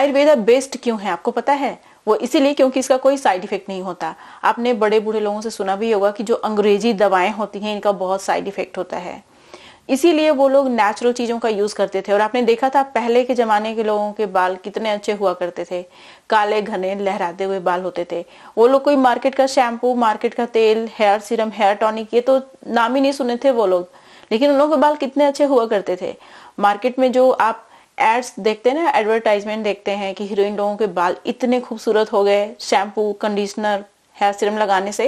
Ayurveda best क्यों है आपको पता है वो इसीलिए क्योंकि इसका कोई साइड इफेक्ट नहीं होता आपने बड़े बूढ़े लोगों से सुना भी होगा कि जो अंग्रेजी दवाएं होती हैं इनका बहुत साइड इफेक्ट होता है इसीलिए वो लोग नेचुरल चीज़ों का यूज़ करते थे और आपने देखा था पहले के ज़माने के लोगों के बाल कितने अच्छे हुआ करते थे काले घने लहराते हुए बाल होते थे वो लोग कोई मार्केट का शैम्पू मार्केट का तेल हेयर सीरम हेयर टॉनिक ये तो नाम ही नहीं सुने थे वो लोग लेकिन उन लोगों के बाल कितने अच्छे हुआ करते थे मार्केट में जो आप एड्स देखते हैं ना एडवर्टाइजमेंट देखते हैं कि हीरोइन लोगों के बाल इतने खूबसूरत हो गए शैम्पू कंडीशनर हेयर सीरम लगाने से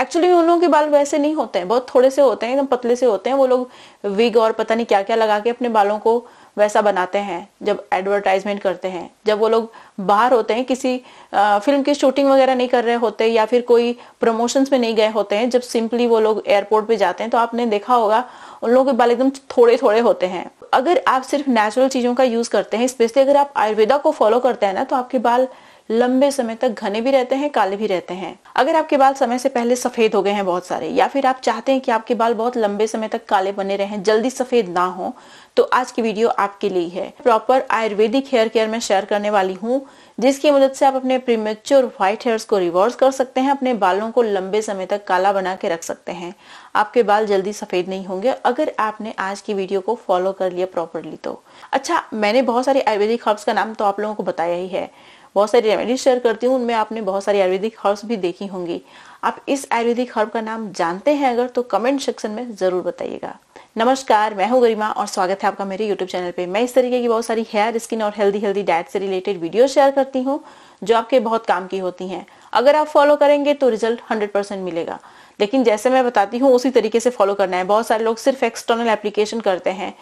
एक्चुअली उन लोगों के बाल वैसे नहीं होते हैं बहुत थोड़े से होते हैं एकदम पतले से होते हैं वो लोग विग और पता नहीं क्या क्या लगा के अपने बालों को वैसा बनाते हैं जब एडवर्टाइजमेंट करते हैं जब वो लोग बाहर होते हैं किसी आ, फिल्म की शूटिंग वगैरह नहीं कर रहे होते या फिर कोई प्रमोशंस में नहीं गए होते हैं जब सिंपली वो लोग एयरपोर्ट पे जाते हैं तो आपने देखा होगा उन लोगों के बाल एकदम थोड़े थोड़े होते हैं अगर आप सिर्फ नेचुरल चीजों का यूज करते हैं स्पेशली अगर आप आयुर्वेदा को फॉलो करते हैं ना तो आपके बाल लंबे समय तक घने भी रहते हैं काले भी रहते हैं अगर आपके बाल समय से पहले सफेद हो गए हैं बहुत सारे या फिर आप चाहते हैं कि आपके बाल बहुत लंबे समय तक काले बने रहें जल्दी सफेद ना हो तो आज की वीडियो आपके लिए है प्रॉपर आयुर्वेदिक हेयर केयर में शेयर करने वाली हूँ जिसकी मदद से आप अपने प्रीमेच्योर व्हाइट हेयर्स को रिवर्स कर सकते हैं अपने बालों को लंबे समय तक काला बना के रख सकते हैं आपके बाल जल्दी सफेद नहीं होंगे अगर आपने आज की वीडियो को फॉलो कर लिया प्रॉपरली तो अच्छा मैंने बहुत सारे आयुर्वेदिक हर्ब्स का नाम तो आप लोगों को बताया ही है बहुत सारी रेमेडीज शेयर करती हूँ उनमें आपने बहुत सारी आयुर्वेदिक हर्ब्स भी देखी होंगी आप इस आयुर्वेदिक हर्ब का नाम जानते हैं अगर तो कमेंट सेक्शन में जरूर बताइएगा नमस्कार मैं हूं गरिमा और स्वागत है आपका मेरे यूट्यूब चैनल पे मैं इस तरीके की बहुत सारी हेयर स्किन और हेल्दी हेल्दी डाइट से रिलेटेड वीडियो शेयर करती हूँ जो आपके बहुत काम की होती हैं अगर आप फॉलो करेंगे तो रिजल्ट 100% मिलेगा लेकिन जैसे मैं बताती हूँ उसी तरीके से फॉलो करना है बहुत सारे लोग सिर्फ एक्सटर्नल एप्लीकेशन करते हैं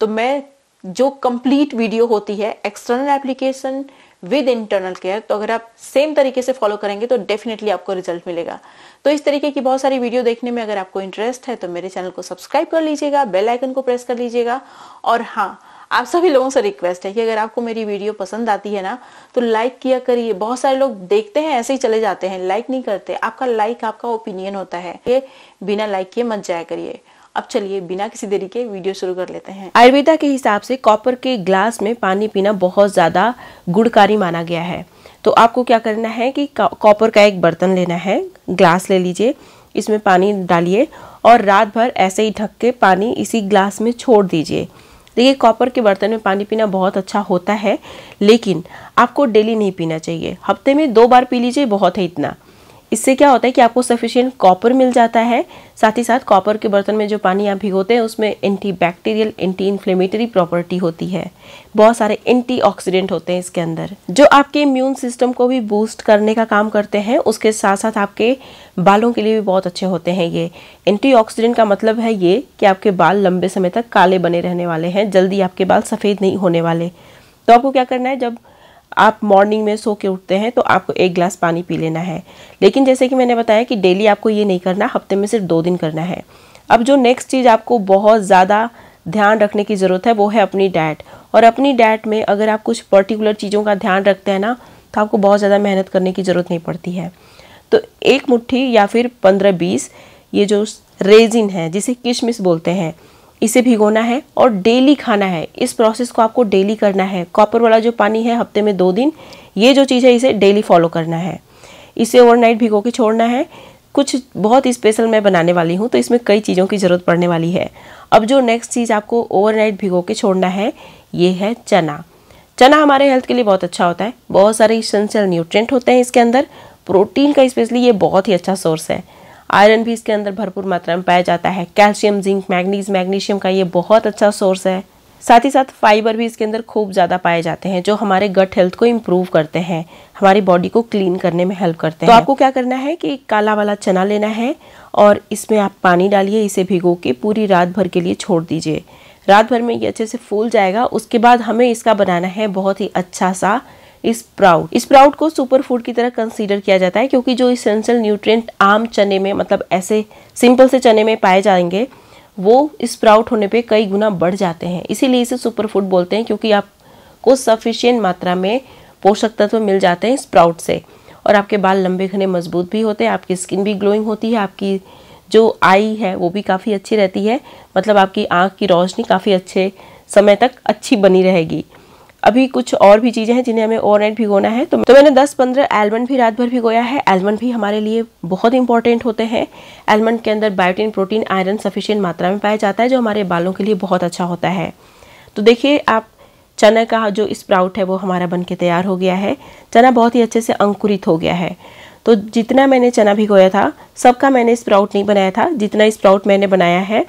तो मैं जो कंप्लीट वीडियो होती है external application with internal care तो अगर आप सेम तरीके से फॉलो करेंगे तो डेफिनेटली आपको रिजल्ट मिलेगा तो इस तरीके की बहुत सारी वीडियो देखने में अगर आपको इंटरेस्ट है तो मेरे चैनल को सब्सक्राइब कर लीजिएगा बेल आइकन को प्रेस कर लीजिएगा और हाँ आप सभी लोगों से रिक्वेस्ट है कि अगर आपको मेरी वीडियो पसंद आती है ना तो लाइक किया करिए बहुत सारे लोग देखते हैं ऐसे ही चले जाते हैं लाइक नहीं करते आपका लाइक आपका ओपिनियन होता है ये बिना लाइक किए मत जाया करिए अब चलिए बिना किसी देरी के वीडियो शुरू कर लेते हैं आयुर्वेदा के हिसाब से कॉपर के ग्लास में पानी पीना बहुत ज़्यादा गुणकारी माना गया है तो आपको क्या करना है कि कॉपर का एक बर्तन लेना है ग्लास ले लीजिए इसमें पानी डालिए और रात भर ऐसे ही ढक के पानी इसी ग्लास में छोड़ दीजिए देखिए कॉपर के बर्तन में पानी पीना बहुत अच्छा होता है लेकिन आपको डेली नहीं पीना चाहिए हफ्ते में दो बार पी लीजिए बहुत है इतना इससे क्या होता है कि आपको सफिशियंट कॉपर मिल जाता है साथ ही साथ कॉपर के बर्तन में जो पानी आप भिगोते हैं उसमें anti bacterial anti inflammatory property होती है बहुत सारे ऑक्सीडेंट होते हैं इसके अंदर जो आपके इम्यून सिस्टम को भी बूस्ट करने का काम करते हैं उसके साथ साथ आपके बालों के लिए भी बहुत अच्छे होते हैं ये ऑक्सीडेंट का मतलब है ये कि आपके बाल लंबे समय तक काले बने रहने वाले हैं जल्दी आपके बाल सफ़ेद नहीं होने वाले तो आपको क्या करना है जब आप मॉर्निंग में सो के उठते हैं तो आपको एक ग्लास पानी पी लेना है लेकिन जैसे कि मैंने बताया कि डेली आपको ये नहीं करना हफ्ते में सिर्फ दो दिन करना है अब जो नेक्स्ट चीज़ आपको बहुत ज़्यादा ध्यान रखने की ज़रूरत है वो है अपनी डाइट और अपनी डाइट में अगर आप कुछ पर्टिकुलर चीज़ों का ध्यान रखते हैं ना तो आपको बहुत ज़्यादा मेहनत करने की ज़रूरत नहीं पड़ती है तो एक मुट्ठी या फिर पंद्रह बीस ये जो रेजिन है जिसे किशमिश बोलते हैं इसे भिगोना है और डेली खाना है इस प्रोसेस को आपको डेली करना है कॉपर वाला जो पानी है हफ्ते में दो दिन ये जो चीज़ है इसे डेली फॉलो करना है इसे ओवरनाइट भिगो के छोड़ना है कुछ बहुत स्पेशल मैं बनाने वाली हूँ तो इसमें कई चीज़ों की ज़रूरत पड़ने वाली है अब जो नेक्स्ट चीज़ आपको ओवरनाइट भिगो के छोड़ना है ये है चना चना हमारे हेल्थ के लिए बहुत अच्छा होता है बहुत सारे इसेंशियल न्यूट्रेंट होते हैं इसके अंदर प्रोटीन का स्पेशली ये बहुत ही अच्छा सोर्स है आयरन भी इसके अंदर भरपूर मात्रा में पाया जाता है कैल्शियम जिंक मैग्नीज मैग्नीशियम का ये बहुत अच्छा सोर्स है साथ ही साथ फाइबर भी इसके अंदर खूब ज़्यादा पाए जाते हैं जो हमारे गट हेल्थ को इम्प्रूव करते हैं हमारी बॉडी को क्लीन करने में हेल्प करते तो हैं तो आपको क्या करना है कि काला वाला चना लेना है और इसमें आप पानी डालिए इसे भिगो के पूरी रात भर के लिए छोड़ दीजिए रात भर में ये अच्छे से फूल जाएगा उसके बाद हमें इसका बनाना है बहुत ही अच्छा सा स्प्राउट स्प्राउट को सुपर फूड की तरह कंसीडर किया जाता है क्योंकि जो इसेंशियल न्यूट्रिएंट आम चने में मतलब ऐसे सिंपल से चने में पाए जाएंगे वो स्प्राउट होने पे कई गुना बढ़ जाते हैं इसीलिए इसे सुपर फूड बोलते हैं क्योंकि आपको सफिशियंट मात्रा में पोषक तत्व मिल जाते हैं स्प्राउट से और आपके बाल लंबे घने मजबूत भी होते हैं आपकी स्किन भी ग्लोइंग होती है आपकी जो आई है वो भी काफ़ी अच्छी रहती है मतलब आपकी आँख की रोशनी काफ़ी अच्छे समय तक अच्छी बनी रहेगी अभी कुछ और भी चीज़ें हैं जिन्हें हमें ओवर नाइट भिगोना है तो, तो मैंने 10-15 एलमंड भी रात भर भिगोया है एलमंड भी हमारे लिए बहुत इंपॉर्टेंट होते हैं एलमंड के अंदर बायोटिन प्रोटीन आयरन सफिशियंट मात्रा में पाया जाता है जो हमारे बालों के लिए बहुत अच्छा होता है तो देखिए आप चना का जो स्प्राउट है वो हमारा बन के तैयार हो गया है चना बहुत ही अच्छे से अंकुरित हो गया है तो जितना मैंने चना भिगोया था सबका मैंने स्प्राउट नहीं बनाया था जितना स्प्राउट मैंने बनाया है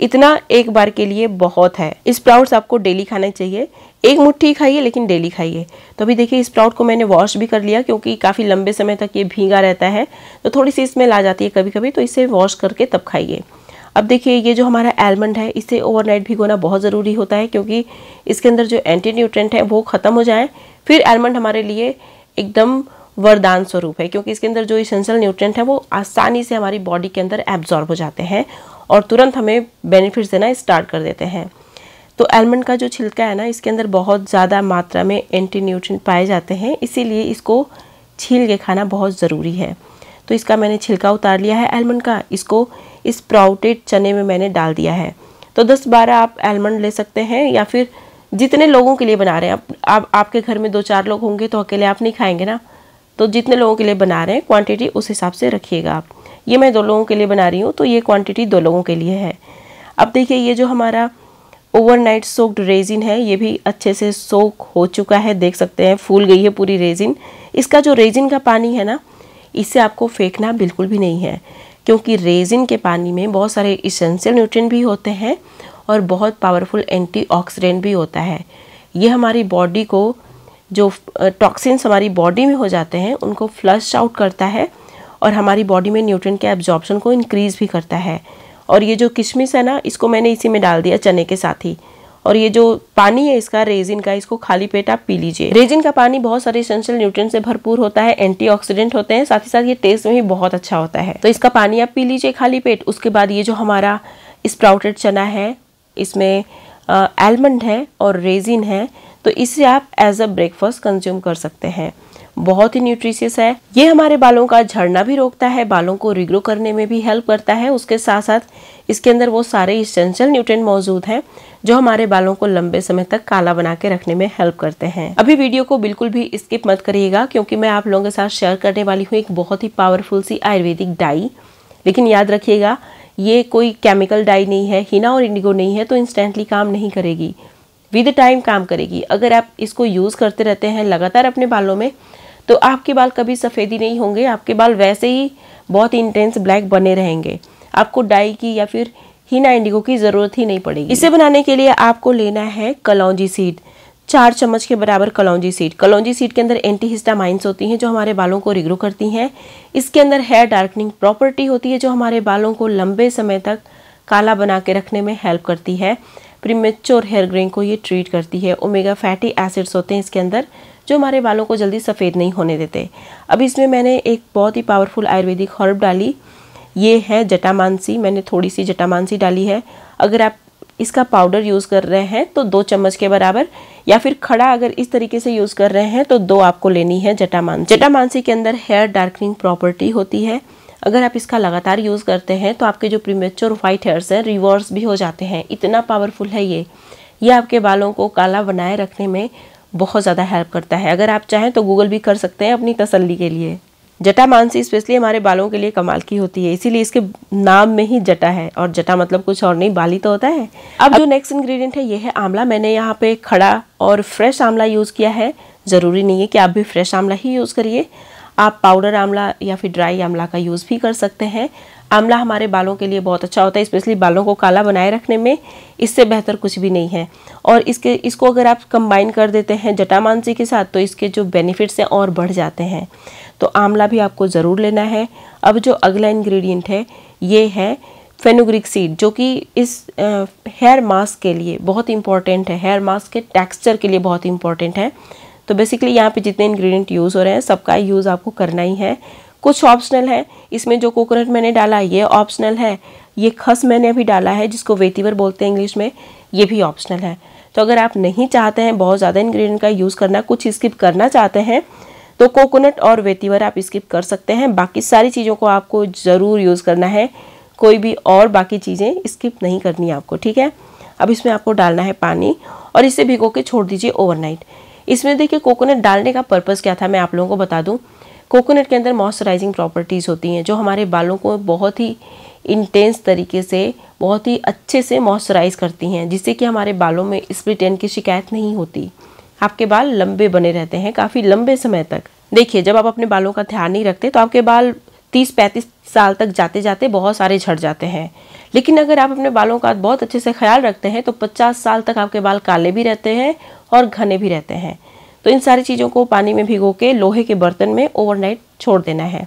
इतना एक बार के लिए बहुत है स्प्राउट्स आपको डेली खाने चाहिए एक मुट्ठी खाइए लेकिन डेली खाइए तो अभी देखिए स्प्राउट को मैंने वॉश भी कर लिया क्योंकि काफ़ी लंबे समय तक ये भींगा रहता है तो थोड़ी सी स्मेल आ जाती है कभी कभी तो इसे वॉश करके तब खाइए अब देखिए ये जो हमारा एलमंड है इसे ओवरनाइट भिगोना बहुत ज़रूरी होता है क्योंकि इसके अंदर जो एंटी न्यूट्रेंट है वो ख़त्म हो जाए फिर एलमंड हमारे लिए एकदम वरदान स्वरूप है क्योंकि इसके अंदर जो इसेंशियल न्यूट्रेंट है वो आसानी से हमारी बॉडी के अंदर एब्जॉर्ब हो जाते हैं और तुरंत हमें बेनिफिट्स देना स्टार्ट कर देते हैं तो आलमंड का जो छिलका है ना इसके अंदर बहुत ज़्यादा मात्रा में एंटी न्यूट्रिएंट पाए जाते हैं इसीलिए इसको छील के खाना बहुत ज़रूरी है तो इसका मैंने छिलका उतार लिया है आलमंड का इसको इस प्राउटेड चने में मैंने डाल दिया है तो 10-12 आप एलमंड ले सकते हैं या फिर जितने लोगों के लिए बना रहे हैं आप, आप आपके घर में दो चार लोग होंगे तो अकेले आप नहीं खाएंगे ना तो जितने लोगों के लिए बना रहे हैं क्वांटिटी उस हिसाब से रखिएगा आप ये मैं दो लोगों के लिए बना रही हूँ तो ये क्वांटिटी दो लोगों के लिए है अब देखिए ये जो हमारा ओवरनाइट सोक्ड रेजिन है ये भी अच्छे से सोक हो चुका है देख सकते हैं फूल गई है पूरी रेजिन इसका जो रेजिन का पानी है ना इससे आपको फेंकना बिल्कुल भी नहीं है क्योंकि रेजिन के पानी में बहुत सारे इसेंशियल न्यूट्रिएंट भी होते हैं और बहुत पावरफुल एंटीऑक्सीडेंट भी होता है ये हमारी बॉडी को जो टॉक्सिन्स हमारी बॉडी में हो जाते हैं उनको फ्लश आउट करता है और हमारी बॉडी में न्यूट्रिएंट के एब्जॉर्प्शन को इंक्रीज़ भी करता है और ये जो किशमिश है ना इसको मैंने इसी में डाल दिया चने के साथ ही और ये जो पानी है इसका रेजिन का इसको खाली पेट आप पी लीजिए रेजिन का पानी बहुत सारे इसेंशियल न्यूट्रिय से भरपूर होता है एंटीऑक्सीडेंट होते हैं साथ ही साथ ये टेस्ट में भी बहुत अच्छा होता है तो इसका पानी आप पी लीजिए खाली पेट उसके बाद ये जो हमारा स्प्राउटेड चना है इसमें आलमंड है और रेजिन है तो इसे आप एज अ ब्रेकफास्ट कंज्यूम कर सकते हैं बहुत ही न्यूट्रिशियस है ये हमारे बालों का झड़ना भी रोकता है बालों को रिग्रो करने में भी हेल्प करता है उसके साथ साथ इसके अंदर वो सारे इसेंशियल न्यूट्रिएंट मौजूद हैं जो हमारे बालों को लंबे समय तक काला बना के रखने में हेल्प करते हैं अभी वीडियो को बिल्कुल भी स्किप मत करिएगा क्योंकि मैं आप लोगों के साथ शेयर करने वाली हूँ एक बहुत ही पावरफुल सी आयुर्वेदिक डाई लेकिन याद रखिएगा ये कोई केमिकल डाई नहीं है हिना और इंडिगो नहीं है तो इंस्टेंटली काम नहीं करेगी विद टाइम काम करेगी अगर आप इसको यूज़ करते रहते हैं लगातार अपने बालों में तो आपके बाल कभी सफ़ेदी नहीं होंगे आपके बाल वैसे ही बहुत इंटेंस ब्लैक बने रहेंगे आपको डाई की या फिर हीना इंडिगो की ज़रूरत ही नहीं पड़ेगी इसे बनाने के लिए आपको लेना है कलौजी सीड चार चम्मच के बराबर कलौजी सीड कलौजी सीड के अंदर एंटी हिस्टामाइंस होती हैं जो हमारे बालों को रिग्रो करती हैं इसके अंदर हेयर डार्कनिंग प्रॉपर्टी होती है जो हमारे बालों को लंबे समय तक काला बना के रखने में हेल्प करती है प्रीमेच्योर हेयर ग्रेन को ये ट्रीट करती है ओमेगा फैटी एसिड्स होते हैं इसके अंदर जो हमारे बालों को जल्दी सफ़ेद नहीं होने देते अब इसमें मैंने एक बहुत ही पावरफुल आयुर्वेदिक हर्ब डाली ये है जटामानसी मैंने थोड़ी सी जटामानसी डाली है अगर आप इसका पाउडर यूज़ कर रहे हैं तो दो चम्मच के बराबर या फिर खड़ा अगर इस तरीके से यूज़ कर रहे हैं तो दो आपको लेनी है जटा जटामानसी के अंदर हेयर डार्कनिंग प्रॉपर्टी होती है अगर आप इसका लगातार यूज़ करते हैं तो आपके जो प्रीमेच्योर वाइट हेयर्स हैं रिवर्स भी हो जाते हैं इतना पावरफुल है ये ये आपके बालों को काला बनाए रखने में बहुत ज़्यादा हेल्प करता है अगर आप चाहें तो गूगल भी कर सकते हैं अपनी तसल्ली के लिए जटा मानसी स्पेशली हमारे बालों के लिए कमाल की होती है इसीलिए इसके नाम में ही जटा है और जटा मतलब कुछ और नहीं बाली तो होता है अब जो नेक्स्ट इंग्रेडिएंट है ये है आंवला मैंने यहाँ पे खड़ा और फ्रेश आंवला यूज़ किया है ज़रूरी नहीं है कि आप भी फ्रेश आंवला ही यूज़ करिए आप पाउडर आंवला या फिर ड्राई आंवला का यूज़ भी कर सकते हैं आंवला हमारे बालों के लिए बहुत अच्छा होता है स्पेशली बालों को काला बनाए रखने में इससे बेहतर कुछ भी नहीं है और इसके इसको अगर आप कंबाइन कर देते हैं जटा मानसी के साथ तो इसके जो बेनिफिट्स हैं और बढ़ जाते हैं तो आंवला भी आपको ज़रूर लेना है अब जो अगला इन्ग्रीडियंट है ये है फेनुग्रिक सीड जो कि इस हेयर मास्क के लिए बहुत इंपॉर्टेंट है हेयर मास्क के टेक्सचर के लिए बहुत इंपॉर्टेंट है तो बेसिकली यहाँ पे जितने इंग्रेडिएंट यूज़ हो रहे हैं सबका यूज़ आपको करना ही है कुछ ऑप्शनल है इसमें जो कोकोनट मैंने डाला ये ऑप्शनल है ये खस मैंने अभी डाला है जिसको वेतीवर बोलते हैं इंग्लिश में ये भी ऑप्शनल है तो अगर आप नहीं चाहते हैं बहुत ज़्यादा इन्ग्रीडियंट का यूज़ करना कुछ स्किप करना चाहते हैं तो कोकोनट और वेतीवर आप स्किप कर सकते हैं बाकी सारी चीज़ों को आपको ज़रूर यूज़ करना है कोई भी और बाकी चीज़ें स्किप नहीं करनी आपको ठीक है अब इसमें आपको डालना है पानी और इसे भिगो के छोड़ दीजिए ओवरनाइट इसमें देखिए कोकोनट डालने का पर्पज़ क्या था मैं आप लोगों को बता दूँ कोकोनट के अंदर मॉइस्चराइजिंग प्रॉपर्टीज़ होती हैं जो हमारे बालों को बहुत ही इंटेंस तरीके से बहुत ही अच्छे से मॉइस्चराइज करती हैं जिससे कि हमारे बालों में स्प्लिट एंड की शिकायत नहीं होती आपके बाल लंबे बने रहते हैं काफ़ी लंबे समय तक देखिए जब आप अपने बालों का ध्यान नहीं रखते तो आपके बाल 30-35 साल तक जाते जाते बहुत सारे झड़ जाते हैं लेकिन अगर आप अपने बालों का बहुत अच्छे से ख्याल रखते हैं तो 50 साल तक आपके बाल काले भी रहते हैं और घने भी रहते हैं तो इन सारी चीज़ों को पानी में भिगो के लोहे के बर्तन में ओवरनाइट छोड़ देना है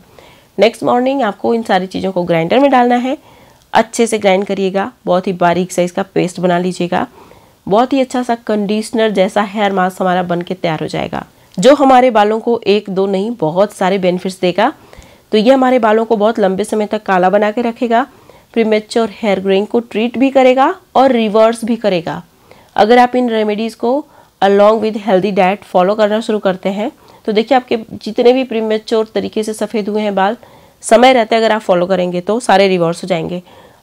नेक्स्ट मॉर्निंग आपको इन सारी चीज़ों को ग्राइंडर में डालना है अच्छे से ग्राइंड करिएगा बहुत ही बारीक साइज का पेस्ट बना लीजिएगा बहुत ही अच्छा सा कंडीशनर जैसा हेयर मास्क हमारा बन के तैयार हो जाएगा जो हमारे बालों को एक दो नहीं बहुत सारे बेनिफिट्स देगा तो ये हमारे बालों को बहुत लंबे समय तक काला बना के रखेगा प्रीमेच्योर हेयर ग्रोइंग को ट्रीट भी करेगा और रिवर्स भी करेगा अगर आप इन रेमेडीज़ को along with healthy diet follow करना शुरू करते हैं तो देखिए आपके जितने भी प्रीमेच्योर तरीके से सफ़ेद हुए हैं बाल समय रहते अगर आप फॉलो करेंगे तो सारे रिवर्स हो जाएंगे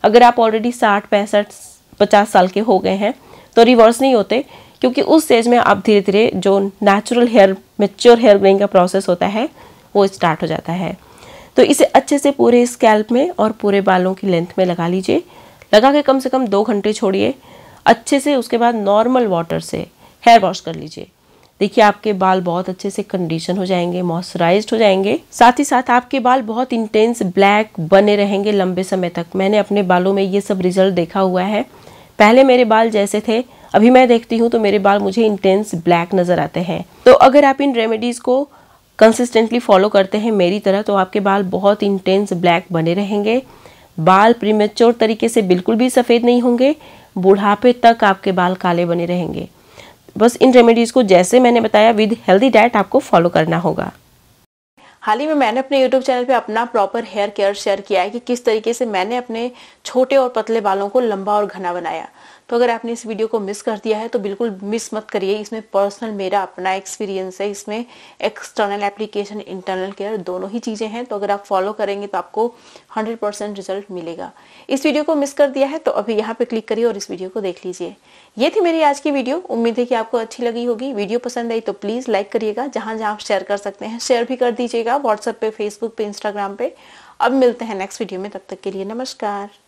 अगर आप ऑलरेडी साठ पैंसठ पचास साल के हो गए हैं तो रिवर्स नहीं होते क्योंकि उस स्टेज में आप धीरे धीरे जो natural hair mature hair growing का प्रोसेस होता है वो स्टार्ट हो जाता है तो इसे अच्छे से पूरे स्कैल्प में और पूरे बालों की लेंथ में लगा लीजिए लगा के कम से कम दो घंटे छोड़िए अच्छे से उसके बाद नॉर्मल वाटर से हेयर वॉश कर लीजिए देखिए आपके बाल बहुत अच्छे से कंडीशन हो जाएंगे मॉइस्चराइज हो जाएंगे साथ ही साथ आपके बाल बहुत इंटेंस ब्लैक बने रहेंगे लंबे समय तक मैंने अपने बालों में ये सब रिजल्ट देखा हुआ है पहले मेरे बाल जैसे थे अभी मैं देखती हूँ तो मेरे बाल मुझे इंटेंस ब्लैक नज़र आते हैं तो अगर आप इन रेमेडीज़ को कंसिस्टेंटली फॉलो करते हैं मेरी तरह तो आपके बाल बहुत इंटेंस ब्लैक बने रहेंगे बाल प्रीमेच्योर तरीके से बिल्कुल भी सफ़ेद नहीं होंगे बुढ़ापे तक आपके बाल काले बने रहेंगे बस इन रेमेडीज़ को जैसे मैंने बताया विद हेल्दी डाइट आपको फॉलो करना होगा हाल ही में मैंने अपने YouTube चैनल पे अपना प्रॉपर हेयर केयर शेयर किया है कि किस तरीके से मैंने अपने छोटे और पतले बालों को लंबा और घना बनाया तो अगर आपने इस वीडियो को मिस कर दिया है तो बिल्कुल मिस मत करिए इसमें पर्सनल मेरा अपना एक्सपीरियंस है इसमें एक्सटर्नल एप्लीकेशन इंटरनल केयर दोनों ही चीज़ें हैं तो अगर आप फॉलो करेंगे तो आपको हंड्रेड परसेंट रिजल्ट मिलेगा इस वीडियो को मिस कर दिया है तो अभी यहाँ पे क्लिक करिए और इस वीडियो को देख लीजिए ये थी मेरी आज की वीडियो उम्मीद है कि आपको अच्छी लगी होगी वीडियो पसंद आई तो प्लीज़ लाइक करिएगा जहां जहां आप शेयर कर सकते हैं शेयर भी कर दीजिएगा व्हाट्सएप पे फेसबुक पे इंस्टाग्राम पे अब मिलते हैं नेक्स्ट वीडियो में तब तक के लिए नमस्कार